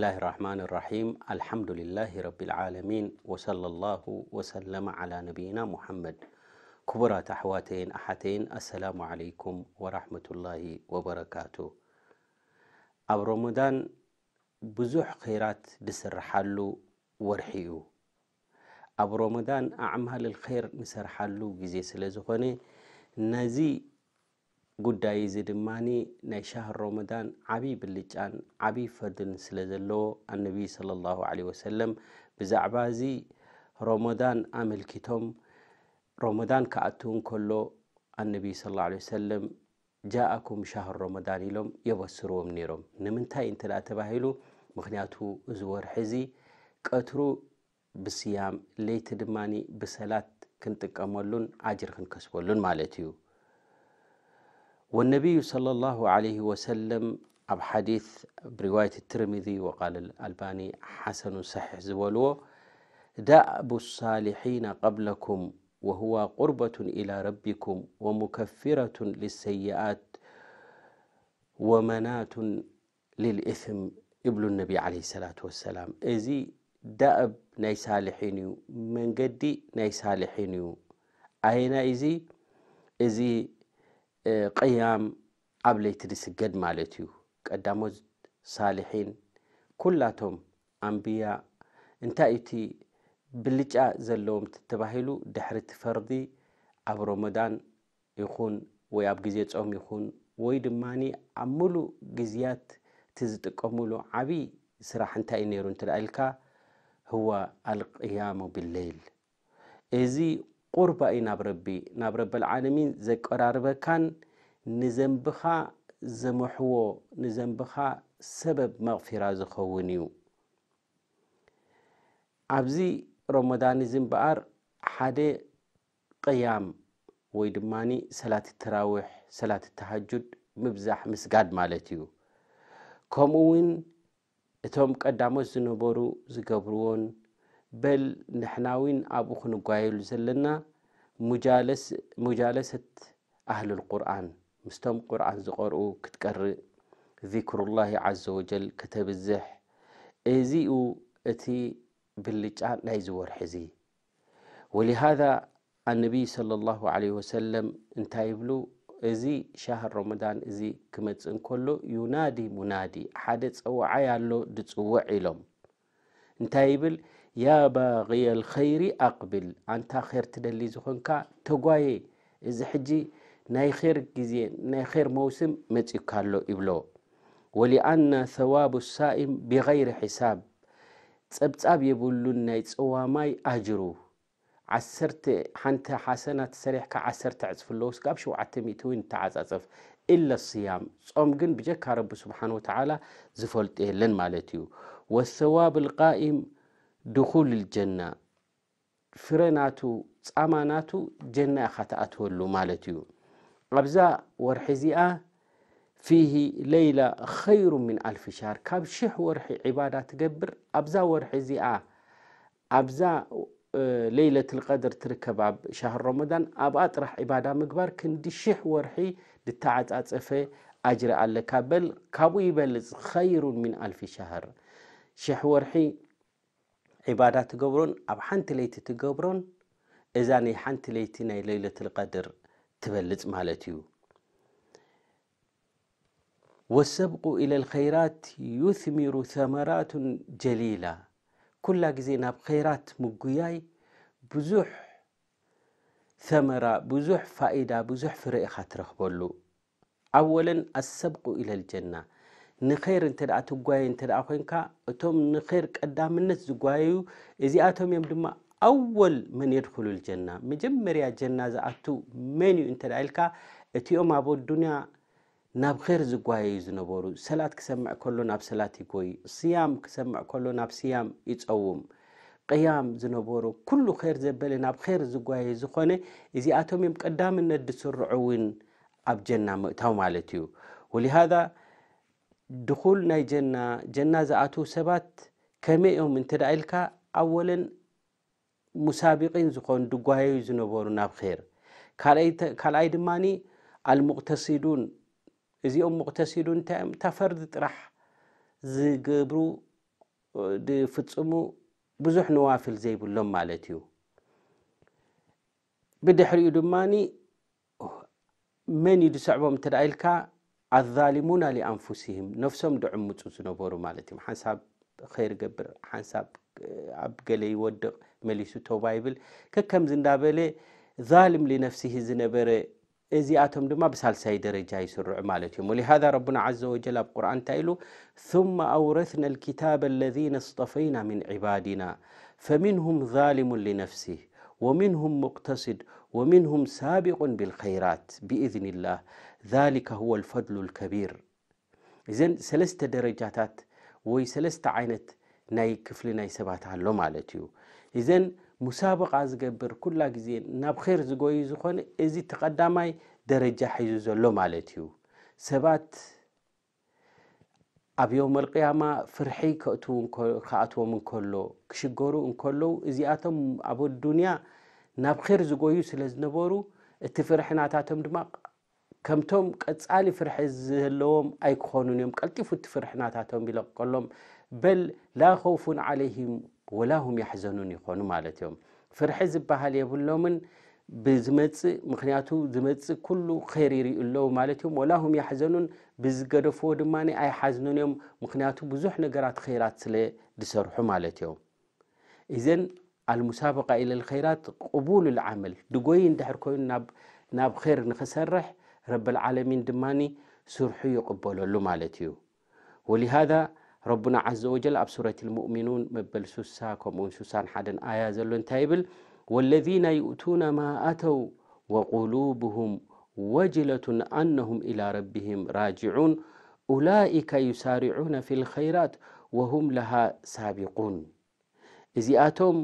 الله الرحمن الرحيم الحمد لله رب العالمين وصلى الله وسلم على نبينا محمد كبرى تحواتين أحتين السلام عليكم ورحمة الله وبركاته أبو رمضان بزوح خيرات بسرحالو ورحيو أبو رمضان أعمال الخير نسرحالو جزي سلزخني نزي ጉዳይ እዚ ድማ ናይ ሻህር ሮመዳን ዓብይ ብልጫን ዓብይ ፈርድን ስለ ዘለዎ ኣነቢ صለ ላሁ ለ ወሰለም ብዛዕባ እዚ ሮሞዳን ኣመልኪቶም ሮሞዳን ክኣት ከሎ ኣነቢ ስ ለ ሰለም ጃኣኩም ሻህር ሮሞዳን ኢሎም የበስርዎም ነይሮም ንምንታይ እንተ ደኣ ተባሂሉ ምክንያቱ እዚ ወርሒ እዚ ቀትሩ ብስያም ለይቲ ድማኒ ብሰላት ክንጥቀመሉን ዓጅር ክንከስበሉን ማለት እዩ والنبي صلى الله عليه وسلم أب حديث برواية الترمذي وقال الألباني حسن صحيح زولو دأب الصالحين قبلكم وهو قربة إلى ربكم ومكفرة للسيئات ومنات للإثم ابن النبي عليه الصلاة والسلام إذي دأب ناي صالحين من قدي ناي صالحين أين إذي إذي ቅያም ኣብ ለይቲ ዝስገድ ማለት እዩ ቀዳሞት ሳልሒን ኩላቶም ኣንብያ እንታይ እቲ ብልጫ ዘለዎም ተባሂሉ ድሕሪ ቲ ፈርዲ ኣብ ሮሞዳን ይኹን ወይ ኣብ ግዜ ፆም ይኹን ወይ ድማኒ ኣብ ሙሉእ ግዝያት እቲ ዝጥቀምሉ ዓብዪ ስራሕ እንታይ እዩ ነይሩ እንትልኢልካ ህዋ ኣልቅያሙ ብሌይል እዚ ቁርባኢ ናብ ረቢ ናብ ረቢልዓለሚን ዘቀራርበካን ንዘንቢኻ ዘምሕዎ ንዘንቢኻ ሰበብ መቕፊራ ዝኸውን እዩ ኣብዚ ሮሞዳን ዝም በኣር ሓደ ቅያም ወይ ድማኒ ሰላት ተራዊሕ ሰላት ተሃጁድ ምብዛሕ ምስጋድ ማለት እዩ ከምኡ እውን እቶም ቀዳሞት ዝነበሩ ዝገብርዎን በል ንሕናዊን ኣብኡ ክንጓየሉ ዘለና ሙጃለሰት ኣህልልቁርኣን ምስቶም ቁርኣን ዝቐርኡ ክትቀርእ ዚክሩላሂ ዓዘ ወጀል ከተብዝሕ እዚኡ እቲ ብልጫ ናይዚ ወርሒ እዚ ወሊሃذ ኣነቢይ صለ ላሁ ለ ወሰለም እንታይ ይብሉ እዚ ሻሃር ረመዳን እዚ ክመፅእ እንከሎ ዩናዲ ሙናዲ ሓደ ፀዋዓይ ኣሎ ድፅውዕ ኢሎም እንታይ ይብል ያ ባغየ الኸይሪ ኣقብል ኣንታ ር ትደሊ ዝኾንካ ተጓየ እዚ ሕጂ ናይ ር ግዜ ናይ ር መውስም መፅካ ኣሎ ይብሎ ወሊኣና ثዋብ ሳኢም ብغይሪ ሒሳብ ፀብጻብ የብሉን ናይ ፀዋማይ ኣጅሩ ሓንቲ ሓሰና ተሰሪሕካ ዓሰርተ ዕፅፍ ኣለዎ ስጋብ ሸውዓተ ሚእቲ እውን ተዓፃፅፍ ኢለ ስያም ጾም ግን ብጀካ ረቢ ስብሓን ወተዓላ ዝፈልጡ የለን ማለት እዩ ወثዋብ الቃኢም ድኹል ልጀና ፍረናቱ ፃማናቱ ጀና ኢኻ ተኣትወሉ ማለት እዩ ኣብዛ ወርሒ እዚኣ ፊሂ ለይላ ኸይሩ ምን ኣልፊ ሻር ካብ ሽሕ ወርሒ ዒባዳ ትገብር ኣብዛ ወርሒ እዚኣ ኣብዛ ለይለት ልቀድር ትርከብ ኣብ ሻህር ረመዳን ኣብኣ ጥራሕ ዒባዳ ምግባር ክንዲ ሽሕ ወርሒ ድተዓፃፀፈ ኣጅሪ ኣለካ በል ካብኡ ይበልፅ ኸይሩን ምን ኣልፊ ሻህር ሽሕ ወርሒ عبادة تقبرون أب حنت ليتي تقبرون إذاني حنت ليتي ليلة القدر تبلت مالتيو والسبق إلى الخيرات يثمر ثمرات جليلة كل جزينا بخيرات مقوياي بزوح ثمرة بزوح فائدة بزوح فرق خاطره أولا السبق إلى الجنة ንኸይር እንተ ደኣ ትጓየ እንተደኣ ኮንካ እቶም ንኸይር ቀዳምነት ዝጓየዩ እዚኣቶም እዮም ድማ ኣወል መን የድክሉል ጀና መጀመርያ ጀና ዝኣቱ መን እዩ እንተ ደኣ ኢልካ እቲኦም ኣብ ኣዱንያ ናብ ኸር ዝጓየ ዝነበሩ ሰላት ክሰምዕ ከሎ ናብ ሰላት ይጎይ ስያም ክሰምዕ ከሎ ናብ ስያም ይፀውም ቅያም ዝነበሮ ኩሉ ኸይር ዘበለ ናብ ኸር ዝጓየ ዝኮነ እዚኣቶም እዮም ቀዳምነት ድስርዖ እውን ኣብ ጀና ምእታው ማለት እዩ ወለሃ ድኩል ናይ ጀና ጀና ዝኣትዉ ሰባት ከመይ ኦም እንተዳ ኢልካ ኣወለን ሙሳቢቂን ዝኾኑ ድጓየ ዝነበሩ ናብ ኼር ካልኣይ ድማኒ ኣልሙቕተሲዱን እዚኦም ሙቕተሲዱን እንታይእዮም እታፈርዲ ጥራሕ ዝገብሩ ፍፅሙ ብዙሕ ነዋፍል ዘይብሎም ማለት እዩ ብድሕሪኡ ድማኒ መን ዩ ዝሰዕቦም እንተዳ ኢልካ الظالمون لأنفسهم نفسهم دعم متوسن برو مالتهم حساب خير قبر حساب أبقلي آه، ود مليسو تو بايبل ككم زندابلي ظالم لنفسه زنبرة إذا أتم دم بسال سيد رجاء يسرع مالتهم ولهذا ربنا عز وجل بقرآن تايلو ثم أورثنا الكتاب الذين اصطفينا من عبادنا فمنهم ظالم لنفسه ومنهم مقتصد ومنهم سابق بالخيرات بإذن الله ذلك هو الفضل الكبيር እዘን ሰለስተ ደረጃታት ወይ ሰለስተ ዓይነት ናይ ክፍሊ ናይ ሰባት ኣሎ ማለት እዩ እዘን ሙሳበቃ ዝገብር ኩላ ግዜ ናብ ር ዝጎዩ ዝኾነ እዚ ተቐዳማይ ደረጃ ሒዙ ዘሎ ማለት እዩ ሰባት ኣብ ዮም ልቅያማ ፍርሒ ከኣትዎም እንከሎ ክሽገሩ እንከለዉ እዚኣቶም ኣብ ዱንያ ናብ ር ዝጎዩ ስለ ዝነበሩ እቲ ፍርሕናታቶም ድማ ከምቶም ቀፃሊ ፍርሒ ዝህለዎም ኣይክኾኑን እዮም ቀልጢፉ እቲ ፍርሕናታቶም ይለቀሎም በል ላ ከውፉን ዓለይሂም ወላሁም ያሕዘኑን ይኾኑ ማለት እዮም ፍርሒ ዝበሃል የብሎምን ብዝመፅእ ምክንያቱ ዝመፅእ ኩሉ ኸይር ይርኡ ኣለዉ ማለት እዮም ወላሁም ያሕዘኑን ብዝገደፍዎ ድማ ኣይሓዝኑን እዮም ምክንያቱ ብዙሕ ነገራት ኸይራት ስለ ዝሰርሑ ማለት እዮም እዘን አልሙሳበቃ ኢለልኸይራት ቅቡሉ ልዓመል ድጎይ እንድሕር ኮይኑ ናብ ኸይር ንኽሰርሕ ረብልዓለሚን ድማኒ ስርሑ ይቕበለሉ ማለት እዩ ወሊሃذ ረቡና ዘ ወጀል ኣብ ሱረት ሙእሚኑን መበል 6 ከምኡውን 61 ኣያ ዘሎ እንታይ ይብል ወለذና ይእቱና ማ ኣተው ወቁሉብሁም ወጅለቱን ኣነሁም ኢላ ረቢህም ራጅዑን ኡላኢከ ዩሳሪዑና ፊ ልኸይራት ወሁም ለሃ ሳቢቁን እዚኣቶም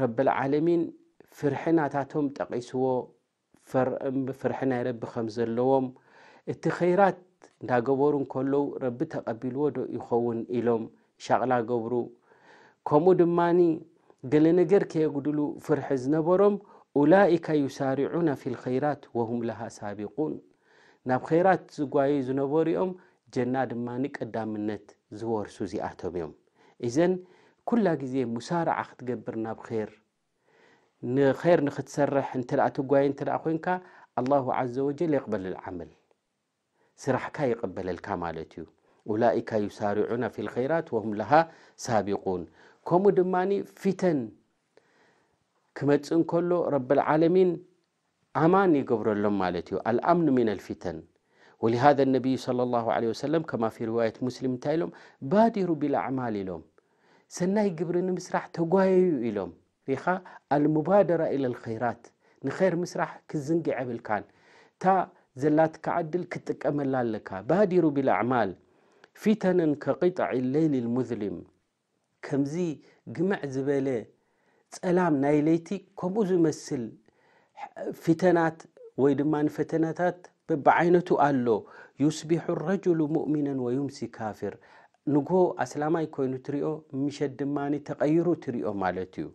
ረብልዓለሚን ፍርሒናታቶም ጠቒስዎ ፍርሒ ናይ ረቢ ከም ዘለዎም እቲ ኸይራት እንዳገበሩ እንከለዉ ረቢ ተቐቢልዎ ዶ ይኸውን ኢሎም ሻቕላ ገብሩ ከምኡ ድማኒ ገለ ነገር ከየጉድሉ ፍርሒ ዝነበሮም ኡላኢካ ዩሳሪዑና ፊ ልኸይራት ወሁም ለሃ ሳቢቁን ናብ ኸይራት ዝጓዩ ዝነበሩኦም ጀና ድማኒ ቀዳምነት ዝወርሱ እዚኣቶም እዮም እዘን ኩላ ግዜ ሙሳርዓ ክትገብር ናብ ር نخير نختسرح انت لا تقوي انت لا خوينك الله عز وجل يقبل العمل سرح سرحك يقبل الكمال تيو أولئك يسارعون في الخيرات وهم لها سابقون كم دماني فتن كما كمتسن كله رب العالمين أمان يقبر لهم مالتيو الأمن من الفتن ولهذا النبي صلى الله عليه وسلم كما في رواية مسلم تايلوم بادروا بالأعمال لهم سناي قبر المسرح تقوي لهم ሪኻ ኣልሙባደራ ኢለ ልኸይራት ንኸይር ምስራሕ ክዝንግዕ የብልካን እታ ዘላትካ ዓድል ክጥቀመላ ኣለካ ባዲሩ ብልኣዕማል ፊተነን ከቂጣዕ ሌይል ልሙዝልም ከምዚ ግምዕ ዝበለ ፀላም ናይ ለይቲ ከምኡ ዝመስል ፊተናት ወይ ድማ ንፈተናታት በብዓይነቱ ኣሎ ዩስቢሑ ረጅሉ ሙእሚናን ወዩምሲ ካፊር ንጎ ኣስላማይ ኮይኑ ትሪኦ ምሸት ድማኒ ተቐይሩ ትሪኦ ማለት እዩ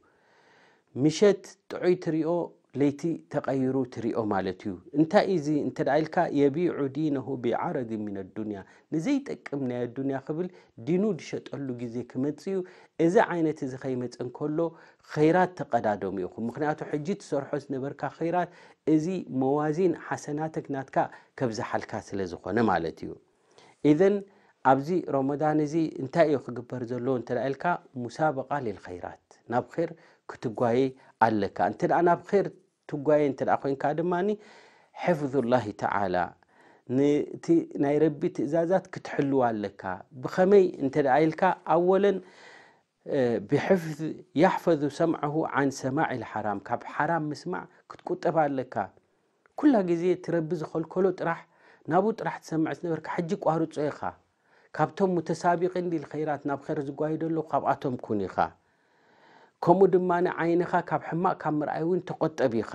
ምሸት ጥዑይ ትሪኦ ለይቲ ተቐይሩ ትሪኦ ማለት እዩ እንታይ እዚ እንተ ኢልካ የቢዑ ዲነሁ ብዓረድ ምን ኣዱንያ ንዘይጠቅም ናይ ኣዱንያ ክብል ዲኑ ዝሸጠሉ ግዜ ክመፅ እዩ እዚ ዓይነት እዚ ከይመፅ እንከሎ ኸይራት ተቀዳደሙ ኢኹም ምክንያቱ ሕጂ ትሰርሖ ዝነበርካ ኸይራት እዚ መዋዚን ሓሰናትክ ናትካ ከብዝሓልካ ስለ ዝኾነ ማለት እዩ ኢዘን ኣብዚ ሮሞዳን እዚ እንታይ እዩ ክግበር ዘለዎ እንተ ኢልካ ሙሳበቃ ልልኸይራት ናብ ር ክትጓየ ኣለካ እንተ ናብ ር ትጓየ እተ ኮይንካ ድማኒ ሕፍظላه ተዓላ ቲ ናይ ረቢ ትእዛዛት ክትሕልዋ ኣለካ ብኸመይ እንተ ኢልካ ኣወለን ብሕፍዝ ያሕፈظ ሰምዐሁ ዓን ሰማዕ ልሓራም ካብ ሓራም ምስማዕ ክትቁጠባ ኣለካ ኩላ ግዜ ትረቢ ዝኸልከሎ ጥራሕ ናብኡ ጥራሕ ትሰምዕ ዝነበርካ ሕጂ ቋርፆ ኢኻ ካብቶም ሙተሳቢቅን ዲል ኸይራት ናብ ር ዝጓይደሎ ካብኣቶም ኩን ኢኻ ከምኡ ድማ ዓይንኻ ካብ ሕማቕ ካብ ምርኣይ እውን ተቆጠብ ኢኻ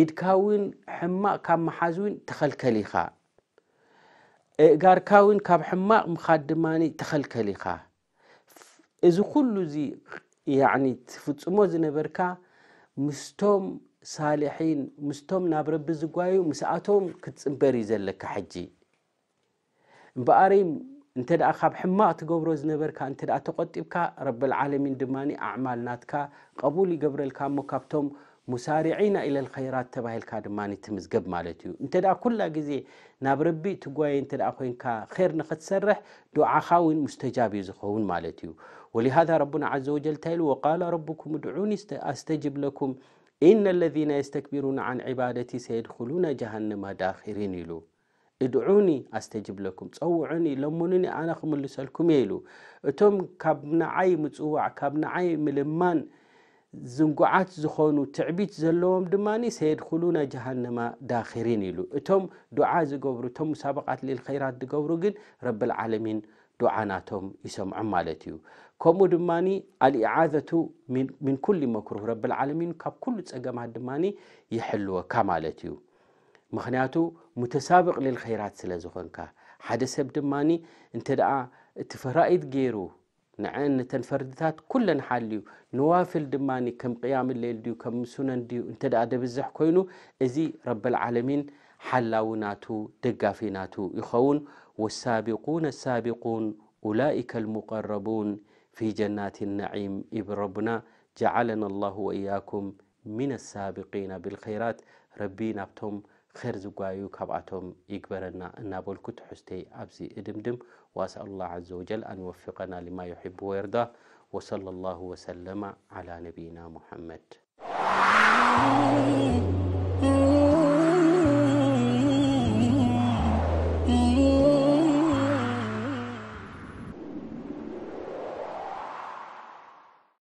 ኢድካ ውን ሕማቕ ካብ መሓዝ እውን ተኸልከል ኢኻ እጋርካ ውን ካብ ሕማቕ ምኻድ ድማ ተኸልከል ኢኻ እዚ ኩሉ እዙ ዕ ትፍጽሞ ዝነበርካ ምስቶም ሳሊሒን ምስቶም ናብ ረቢ ዝጓዩ ምስኣቶም ክትፅምበር እዩ ዘለካ ሕጂ እምበኣረ انت دا خاب حما تقبرو زنبر كا انت دا تقطيب كا رب العالمين دماني اعمال ناتكا قبولي قبر الكا مكابتوم مسارعين الى الخيرات تبهل كا دماني تمزقب مالتيو انت دا كل قزي نابربي تقوي انت دا اخوين كا خير نخد سرح دعا خاوين مستجاب يزخوون مالتيو ولهذا ربنا عز وجل تايل وقال ربكم ادعوني استجب لكم إن الذين يستكبرون عن عبادتي سيدخلون جهنم داخرين يلو እድዑኒ ኣስተጅብለኩም ፀውዑኒ ለሙኑኒ ኣነ ክምልሰልኩም እየ ኢሉ እቶም ካብ ንዓይ ምፅዋዕ ካብ ንዓይ ምልማን ዝንጉዓት ዝኾኑ ትዕቢት ዘለዎም ድማ ሰየድኩሉ ናይ ጃሃነማ ዳክሪን ኢሉ እቶም ድዓ ዝገብሩ እቶም ሙሳበቓት ል ኸይራት ዝገብሩ ግን ረብልዓለሚን ድዓናቶም ይሰምዑም ማለት እዩ ከምኡ ድማ አልእዓዘቱ ምን ኩሉ መክሩህ ረብልዓለሚን ካብ ኩሉ ጸገማት ድማ ይሐልወካ ማለት እዩ ምክንያቱ ሙተሳብቕ ልልኸይራት ስለ ዝኾንካ ሓደ ሰብ ድማኒ እንተ ደኣ እቲ ፈራኢድ ገይሩ ንዐን ነተን ፈርድታት ኩለን ሓልዩ ንዋፍል ድማኒ ከም ቅያም ሌል ድዩ ከም ምሱነን ድዩ እንተ ደኣ ደብዝሕ ኮይኑ እዚ ረብልዓለሚን ሓላዊ ናቱ ደጋፊ ናቱ ይኸውን ወሳቢቁን ኣሳቢቁን أولئك المقربون في جنات النعيم إب ربنا جعلنا الله وإياكم من السابقين بالخيرات ربي نبتم خير زقايو كبعتهم يكبرنا نقول كنت حستي أبزي إدمدم وأسأل الله عز وجل أن يوفقنا لما يحب ويرضى وصلى الله وسلم على نبينا محمد